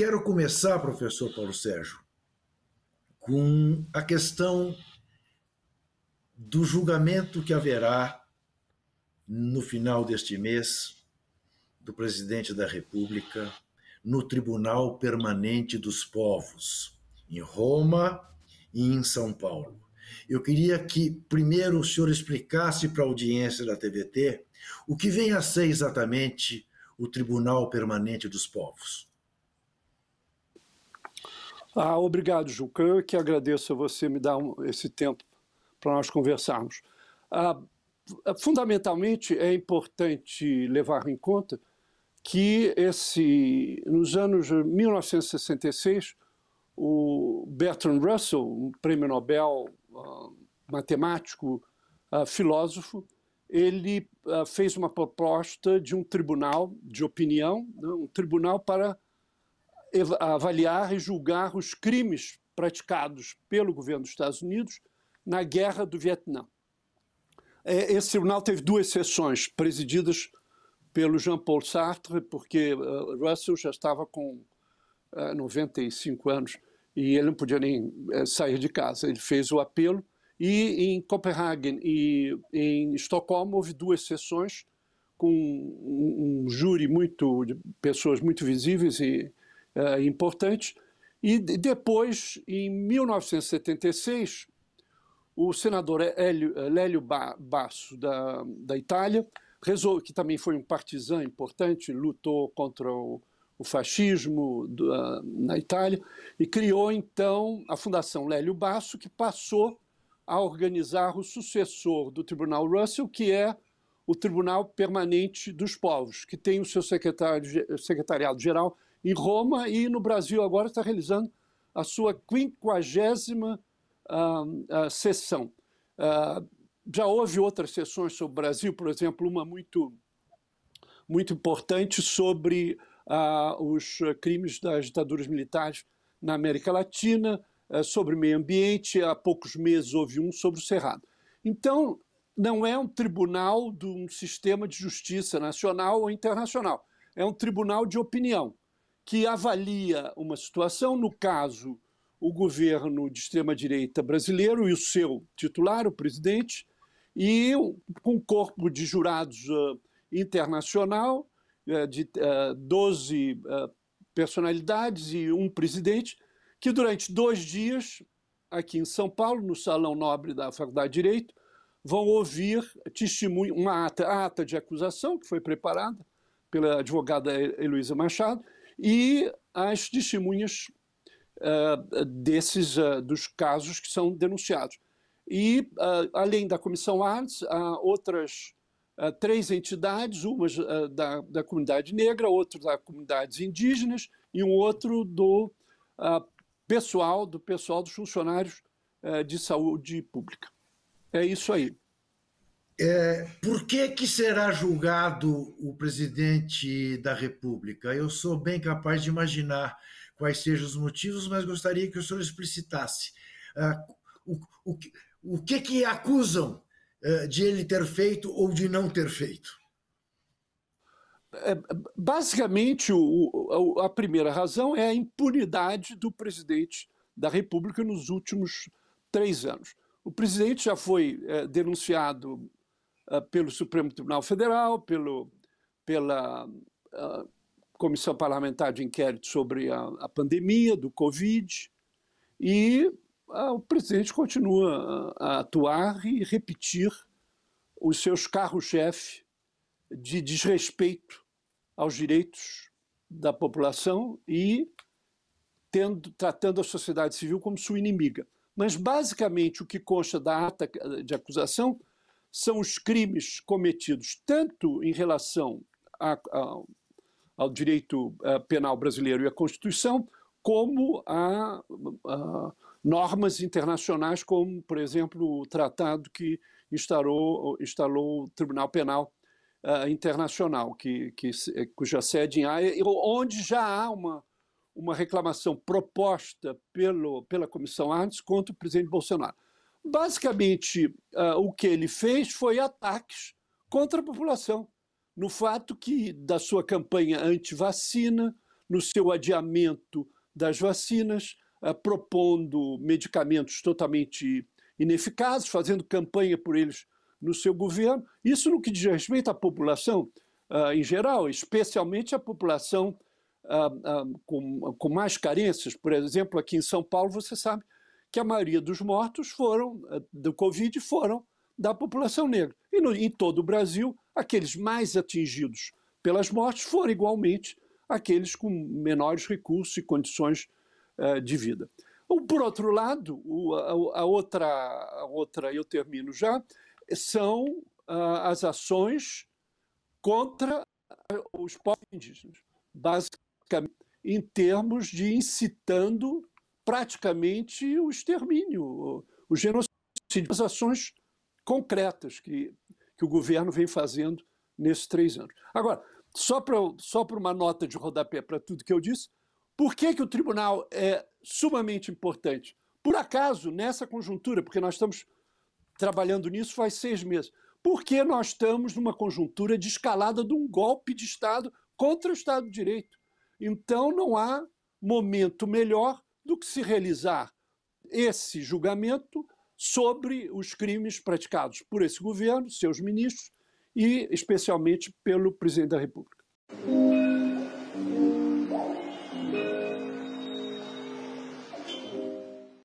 Quero começar, professor Paulo Sérgio, com a questão do julgamento que haverá no final deste mês do presidente da República no Tribunal Permanente dos Povos, em Roma e em São Paulo. Eu queria que primeiro o senhor explicasse para a audiência da TVT o que vem a ser exatamente o Tribunal Permanente dos Povos. Ah, obrigado, Juca. Eu que agradeço a você me dar um, esse tempo para nós conversarmos. Ah, fundamentalmente, é importante levar em conta que esse, nos anos 1966, o Bertrand Russell, um prêmio Nobel ah, matemático, uh, filósofo, ele ah, fez uma proposta de um tribunal de opinião, né, um tribunal para avaliar e julgar os crimes praticados pelo governo dos Estados Unidos na Guerra do Vietnã. É, esse tribunal teve duas sessões presididas pelo Jean-Paul Sartre, porque eh, Russell já estava com 95 eh, anos e ele não podia nem eh, sair de casa. Ele fez o apelo e em Copenhague e em Estocolmo houve duas sessões com um, júri muito de pessoas muito visíveis e uh, importante. E depois, em 1976, o senador é, Hélio, eh, Lélio ba Basso, da, da Itália, que também foi um partisão importante, lutou contra o, o fascismo do, uh, na Itália, e criou então a Fundação Lélio Basso, que passou a organizar o sucessor do Tribunal Russell, que é o Tribunal Permanente dos Povos, que tem o seu secretariado-geral em Roma e no Brasil agora está realizando a sua quinquagésima uh, sessão. Uh, já houve outras sessões sobre o Brasil, por exemplo, uma muito, muito importante sobre os crimes das ditaduras militares na América Latina, sobre meio ambiente, há poucos meses houve um sobre o Cerrado. Então, não é um tribunal de um sistema de justiça nacional ou internacional, é um tribunal de opinião que avalia uma situação, no caso, o governo de extrema-direita brasileiro e o seu titular, o presidente, e um corpo de jurados uh, internacional, uh, de uh, eh, 12 eh, personalidades e um presidente, que durante dois dias, aqui em São Paulo, no Salão Nobre da Faculdade de Direito, vão ouvir testemunho, uma ata, ata de acusação que foi preparada pela advogada Heloísa Machado, e as testemunhas uh, desses uh, dos casos que são denunciados. E uh, além da Comissão Arts, há outras três entidades, uma da, da, comunidade negra, outra da comunidades indígenas e um outro do pessoal do pessoal dos funcionários de saúde pública. É isso aí. É, por que, que será julgado o presidente da República? Eu sou bem capaz de imaginar quais sejam os motivos, mas gostaria que o senhor explicitasse. Ah, o, o, o que que acusam ah, de ele ter feito ou de não ter feito? É, basicamente, o, a primeira razão é a impunidade do presidente da República nos últimos três anos. O presidente já foi é, denunciado ah, pelo Supremo Tribunal Federal, pelo, pela ah, Comissão Parlamentar de Inquérito sobre a, a pandemia do Covid, e ah, o presidente continua a atuar e repetir os seus carros-chefe de desrespeito aos direitos da população e tendo, tratando a sociedade civil como sua inimiga. Mas, basicamente, o que consta da ata de acusação são os crimes cometidos tanto em relação a, a, ao direito eh, penal brasileiro e à Constituição, como a, a, normas internacionais, como, por exemplo, o tratado que instalou, instalou o Tribunal Penal uh, Internacional, que, que, cuja sede em Haia, onde já há uma, uma reclamação proposta pelo, pela Comissão Artes contra o presidente Bolsonaro. Basicamente, uh, o que ele fez foi ataques contra a população, no fato que da sua campanha anti-vacina, no seu adiamento das vacinas, uh, propondo medicamentos totalmente ineficazes, fazendo campanha por eles no seu governo. Isso no que diz respeito à população uh, em geral, especialmente a população com, com mais carências. Por exemplo, aqui em São Paulo, você sabe que a maioria dos mortos foram, eh, do Covid, foram da população negra. E no, em todo o Brasil, aqueles mais atingidos pelas mortes foram igualmente aqueles com menores recursos e condições uh, de vida. Ou, por outro lado, o, a, a, outra, a outra, eu termino já, são uh, as ações contra eh, os povos indígenas, basicamente em termos de incitando praticamente o extermínio, o, o genocídio, as ações concretas que, que o governo vem fazendo nesses três anos. Agora, só para só uma nota de rodapé para tudo que eu disse, por que, que o tribunal é sumamente importante? Por acaso, nessa conjuntura, porque nós estamos trabalhando nisso faz seis meses, porque nós estamos numa conjuntura de escalada de um golpe de Estado contra o Estado de Direito. Então não há momento melhor do que se realizar esse julgamento sobre os crimes praticados por esse governo, seus ministros e especialmente pelo presidente da República.